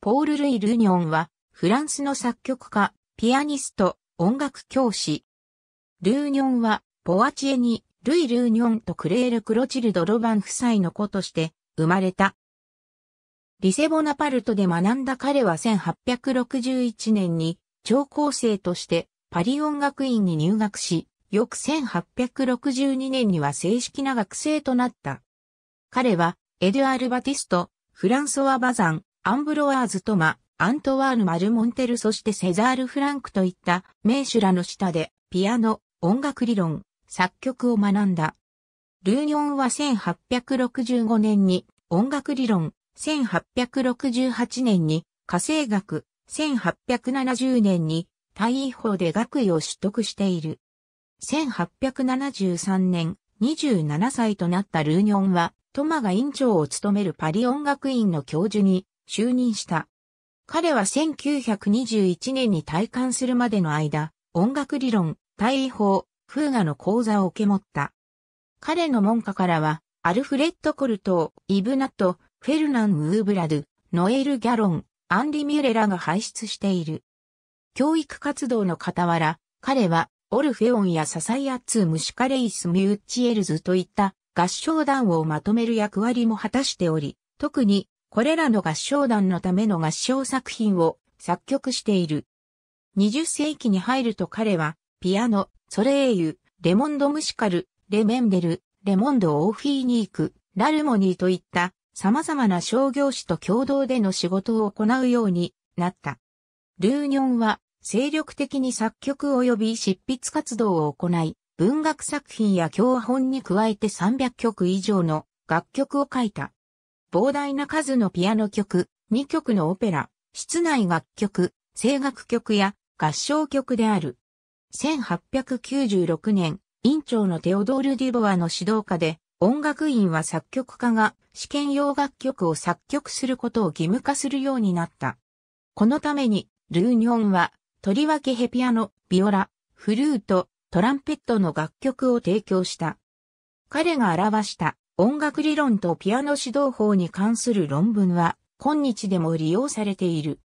ポール・ルイ・ルニョンは、フランスの作曲家、ピアニスト、音楽教師。ルーニョンは、ポワチエに、ルイ・ルーニョンとクレール・クロチルド・ロバン夫妻の子として、生まれた。リセボナパルトで学んだ彼は1861年に、聴講生として、パリ音楽院に入学し、翌1862年には正式な学生となった。彼は、エドゥアール・バティスト、フランソワ・バザン、アンブロワーズ・トマ、アントワーヌ・マル・モンテルそしてセザール・フランクといった名手らの下でピアノ、音楽理論、作曲を学んだ。ルーニョンは1865年に音楽理論、1868年に家政学、1870年に大位法で学位を取得している。1873年、27歳となったルーニョンは、トマが院長を務めるパリ音楽院の教授に就任した。彼は1921年に退官するまでの間、音楽理論、対位法、風雅の講座を受け持った。彼の門下からは、アルフレッド・コルトー、イブナット、フェルナン・ウーブラド、ノエル・ギャロン、アンリ・ミュレラが輩出している。教育活動の傍ら、彼は、オルフェオンやササイアッツ・ムシカレイス・ミューチエルズといった合唱団をまとめる役割も果たしており、特にこれらの合唱団のための合唱作品を作曲している。20世紀に入ると彼は、ピアノ、ソレイユ、レモンド・ムシカル、レ・メンデル、レモンド・オーフィーニーク、ラルモニーといった様々な商業誌と共同での仕事を行うようになった。ルーニョンは精力的に作曲及び執筆活動を行い、文学作品や教本に加えて300曲以上の楽曲を書いた。膨大な数のピアノ曲、2曲のオペラ、室内楽曲、声楽曲や合唱曲である。1896年、院長のテオドール・ディボアの指導下で、音楽院は作曲家が試験用楽曲を作曲することを義務化するようになった。このために、ルーニョンは、とりわけヘピアノ、ビオラ、フルート、トランペットの楽曲を提供した。彼が表した音楽理論とピアノ指導法に関する論文は、今日でも利用されている。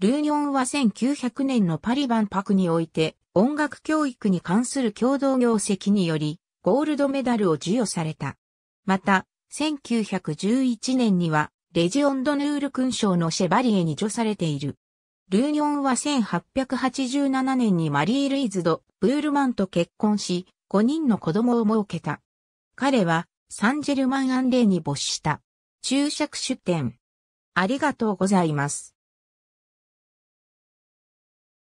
ルーニョンは1900年のパリ万博において、音楽教育に関する共同業績により、ゴールドメダルを授与された。また、1911年には、レジオンドヌール勲章のシェバリエに助されている。ルーニョンは1887年にマリー・ルイズド・ブールマンと結婚し、5人の子供を設けた。彼はサンジェルマン・アンレイに没した。注釈出典。ありがとうございます。